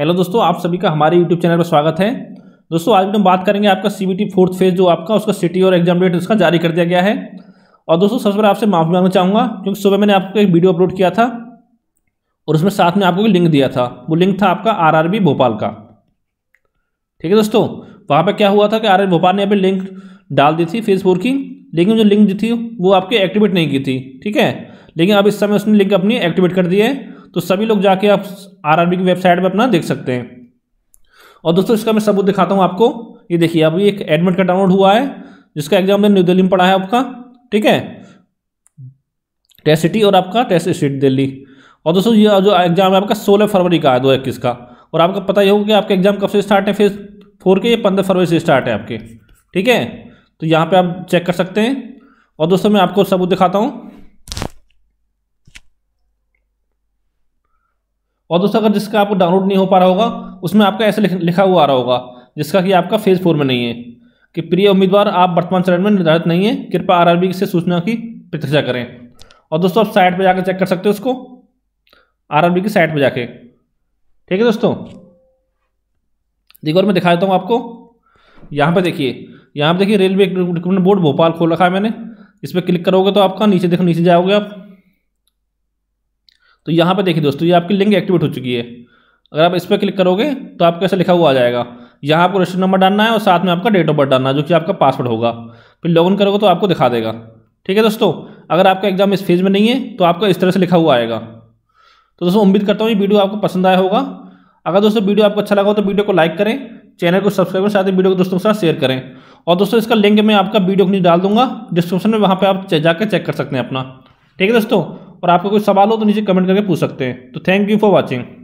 hello दोस्तों आप सभी का हमारे यूट्यूब चैनल पर स्वागत है दोस्तों आज हम बात करेंगे आपका सी बी फोर्थ फेज जो आपका उसका सिटी और एग्जाम डेट उसका जारी कर दिया गया है और दोस्तों सबसे पहले आपसे माफ़ी मांगना चाहूँगा क्योंकि सुबह मैंने आपको एक वीडियो अपलोड किया था और उसमें साथ में आपको लिंक दिया था वो लिंक था आपका आर भोपाल का ठीक है दोस्तों वहाँ पर क्या हुआ था कि आर भोपाल ने यहाँ लिंक डाल दी थी फेज फोर की लेकिन जो लिंक थी वो आपके एक्टिवेट नहीं की थी ठीक है लेकिन अब इस समय उसने लिंक अपनी एक्टिवेट कर दी है तो सभी लोग जाके आप आरआरबी की वेबसाइट पर अपना देख सकते हैं और दोस्तों इसका मैं सबूत दिखाता हूँ आपको ये देखिए अभी एक एडमिट का डाउनलोड हुआ है जिसका एग्जाम ने न्यू दिल्ली में पढ़ा है आपका ठीक है टेस्ट सिटी और आपका टेस्ट स्टेट दिल्ली और दोस्तों ये जो एग्जाम है आपका सोलह फरवरी का है दो इक्कीस का और आपको पता ही होगा कि आपका एग्जाम कब से स्टार्ट है फिर फोर के या पंद्रह फरवरी से स्टार्ट है आपके ठीक है तो यहाँ पर आप चेक कर सकते हैं और दोस्तों मैं आपको सबूत दिखाता हूँ और दोस्तों अगर जिसका आपको डाउनलोड नहीं हो पा रहा होगा उसमें आपका ऐसे लिखा हुआ आ रहा होगा जिसका कि आपका फेज़ फोर में नहीं है कि प्रिय उम्मीदवार आप वर्तमान चरण में निर्धारित नहीं है कृपया आर से सूचना की प्रतीक्षा करें और दोस्तों आप साइट पर जाकर चेक कर सकते हो उसको आर की साइट पर जाके ठीक है दोस्तों देखो और मैं दिखा देता हूँ आपको यहाँ पे देखिए यहाँ पे देखिए रेलवे रिक्रूटमेंट बोर्ड भोपाल खोल रखा है मैंने इस पर क्लिक करोगे तो आपका नीचे देखो नीचे जाओगे आप तो यहाँ पर देखिए दोस्तों ये आपकी लिंक एक्टिवेट हो चुकी है अगर आप इस पर क्लिक करोगे तो आपको ऐसा लिखा हुआ आ जाएगा यहाँ आपको रजिस्टर नंबर डालना है और साथ में आपका डेट ऑफ बर्थ डालना है जो कि आपका पासवर्ड होगा फिर लॉगिन करोगे तो आपको दिखा देगा ठीक है दोस्तों अगर आपका एग्जाम इस फेज में नहीं है तो आपको इस तरह से लिखा हुआ आएगा तो दोस्तों उम्मीद करता हूँ ये वीडियो आपको पसंद आया होगा अगर दोस्तों वीडियो आपको अच्छा लगा हो तो वीडियो को लाइक करें चैनल को सब्सक्राइब करें साथ ही वीडियो को दोस्तों के साथ शेयर करें और दोस्तों इसका लिंक मैं आपका वीडियो को नीचे डाल दूंगा डिस्क्रिप्शन में वहाँ पर आप जाकर चेक कर सकते हैं अपना ठीक है दोस्तों और आपके कोई सवाल हो तो नीचे कमेंट करके पूछ सकते हैं तो थैंक यू फॉर वॉचिंग